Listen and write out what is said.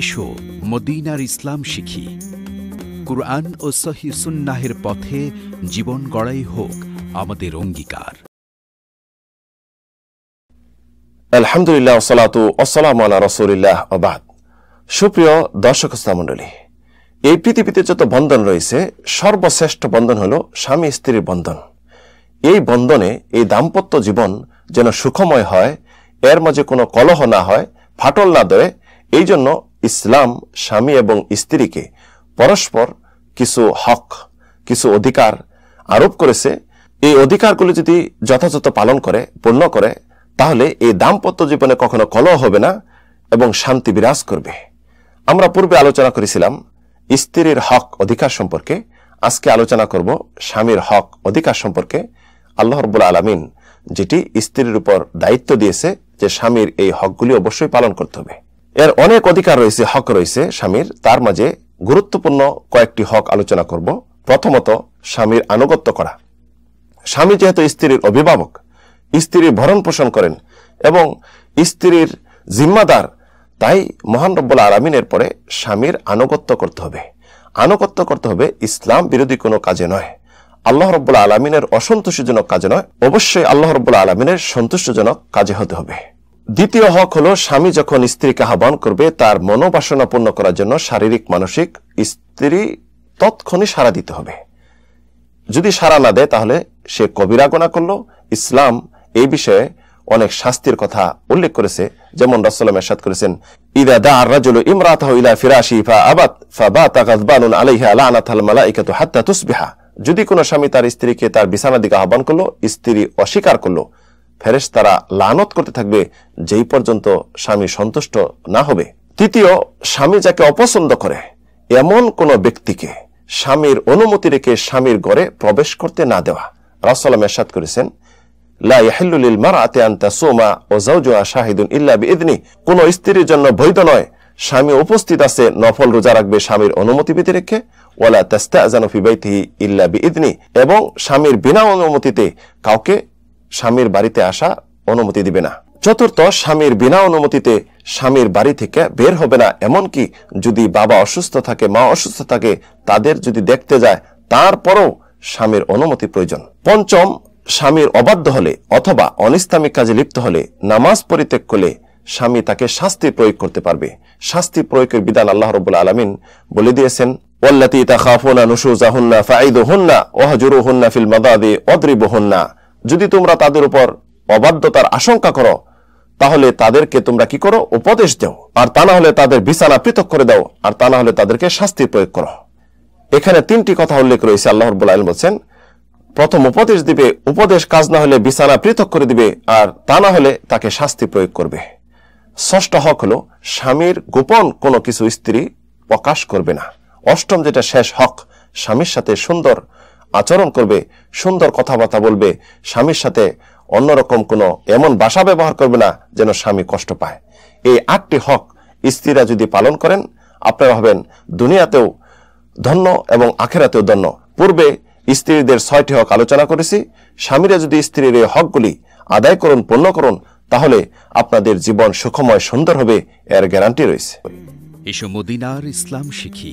এসো মদিনার ইসলাম শিখি কুরআন ও সহি সুন্নাহের পথে জীবন গড়াই হোক আমাদের অঙ্গীকার আলহামদুলিল্লাহ আলা রসুলিল্লাহ আবাদ সুপ্রিয় দর্শক এই পৃথিবীতে যত বন্ধন রয়েছে সর্বশ্রেষ্ঠ বন্ধন হল স্বামী স্ত্রীর বন্ধন এই বন্ধনে এই দাম্পত্য জীবন যেন সুখময় হয় এর মাঝে কোনো কলহ না হয় ফাটল না দেয় এই জন্য ইসলাম স্বামী এবং স্ত্রীকে পরস্পর কিছু হক কিছু অধিকার আরোপ করেছে এই অধিকারগুলো যদি যথাযথ পালন করে পূর্ণ করে তাহলে এই দাম্পত্য জীবনে কখনো কলহ হবে না এবং শান্তি বিরাজ করবে আমরা পূর্বে আলোচনা করেছিলাম স্ত্রীর হক অধিকার সম্পর্কে আজকে আলোচনা করব স্বামীর হক অধিকার সম্পর্কে আল্লাহ রবুল আলমিন যেটি স্ত্রীর উপর দায়িত্ব দিয়েছে যে স্বামীর এই হকগুলি অবশ্যই পালন করতে হবে এর অনেক অধিকার রয়েছে হক রয়েছে স্বামীর তার মাঝে গুরুত্বপূর্ণ কয়েকটি হক আলোচনা করব প্রথমত স্বামীর আনুগত্য করা স্বামী যেহেতু স্ত্রীর অভিভাবক স্ত্রীর ভরণ পোষণ করেন এবং স্ত্রীর জিম্মাদার তাই মহান রব্বুল আরামিনের পরে স্বামীর আনুগত্য করতে হবে আনুগত্য করতে হবে ইসলাম বিরোধী কোনো কাজে নয় আল্লাহ রব্বুল আলমিনের অসন্তোষজনক কাজে নয় অবশ্যই আল্লাহ রব্বুল আলমিনের সন্তুষ্টজনক কাজে হতে হবে দ্বিতীয় হক হল স্বামী যখন স্ত্রীকে আহ্বান করবে তার মনোবাসনা পূর্ণ করার জন্য শারীরিক মানসিক স্ত্রী তৎক্ষণে সারা দিতে হবে যদি সারা না দেয় তাহলে সে কবিরাগনা করল ইসলাম এই বিষয়ে অনেক শাস্তির কথা উল্লেখ করেছে যেমন রাসলাম এরশাদ করেছেন ইদা দা রাজুল ইমরাতাহু ইলা ফিরাশি ফা আবাত ফাবাতা গাদবানুন আলাইহা লানাতাল মালাইকাতু হাত্তা তুসবিহা যদি কোনো স্বামী তার স্ত্রীকে তার বিছানা দিকে আহ্বান করলো স্ত্রী অস্বীকার করলো ফেরেশ তারা লানত করতে থাকবে যেই পর্যন্ত স্বামী সন্তুষ্ট না হবে তৃতীয় স্বামী যাকে অপছন্দ করে এমন কোনো ব্যক্তিকে স্বামীর অনুমতি রেখে স্বামীর ঘরে প্রবেশ করতে না দেওয়া রাসালাম এরশাদ করেছেন কোন স্ত্রীর জন্য বৈধ নয় স্বামী উপস্থিত আছে নফল রোজা রাখবে স্বামীর অনুমতি বিধি রেখে ওলা তেস্তা ইদনি এবং স্বামীর বিনা অনুমতিতে কাউকে স্বামীর বাড়িতে আসা অনুমতি দিবে না চতুর্থ স্বামীর বিনা অনুমতিতে স্বামীর বাড়ি থেকে বের হবে না এমনকি যদি বাবা অসুস্থ থাকে মা অসুস্থ থাকে তাদের যদি দেখতে যায় তারপরও স্বামীর অনুমতি প্রয়োজন পঞ্চম স্বামীর অবাধ্য হলে অথবা অনিস্তামিক কাজে লিপ্ত হলে নামাজ পরিত্যাগ করলে স্বামী তাকে শাস্তি প্রয়োগ করতে পারবে শাস্তি প্রয়োগের বিধান আল্লাহ রব আলমিন বলে দিয়েছেন ওল্লাতি তা খাফোনা নুসুজাহুন্না ফাইদুহন্না ওহাজুরুহন্না ফিল মাদাদে অদ্রিবহন্না যদি তোমরা তাদের উপর অবাধ্যতার আশঙ্কা করো তাহলে তাদেরকে তোমরা কি করো উপদেশ দেও আর তা না হলে তাদের বিছানা পৃথক করে দাও আর তা না হলে তাদেরকে শাস্তি প্রয়োগ করো এখানে তিনটি কথা উল্লেখ রয়েছে আল্লাহর বোলাইল বলছেন প্রথম উপদেশ দিবে উপদেশ কাজ না হলে বিছানা পৃথক করে দিবে আর তা না হলে তাকে শাস্তি প্রয়োগ করবে ষষ্ঠ হক হল স্বামীর গোপন কোনো কিছু স্ত্রী প্রকাশ করবে না অষ্টম যেটা শেষ হক স্বামীর সাথে সুন্দর আচরণ করবে সুন্দর কথাবার্তা বলবে স্বামীর সাথে অন্যরকম কোনো এমন বাসা ব্যবহার করবে না যেন স্বামী কষ্ট পায় এই আটটি হক স্ত্রীরা যদি পালন করেন আপনারা হবেন দুনিয়াতেও ধন্য এবং আখেরাতেও ধন্য পূর্বে স্ত্রীদের ছয়টি হক আলোচনা করেছি স্বামীরা যদি স্ত্রীর এই হকগুলি আদায় করুন পূর্ণ করুন তাহলে আপনাদের জীবন সুখময় সুন্দর হবে এর গ্যারান্টি রয়েছে এসব ইসলাম শিখি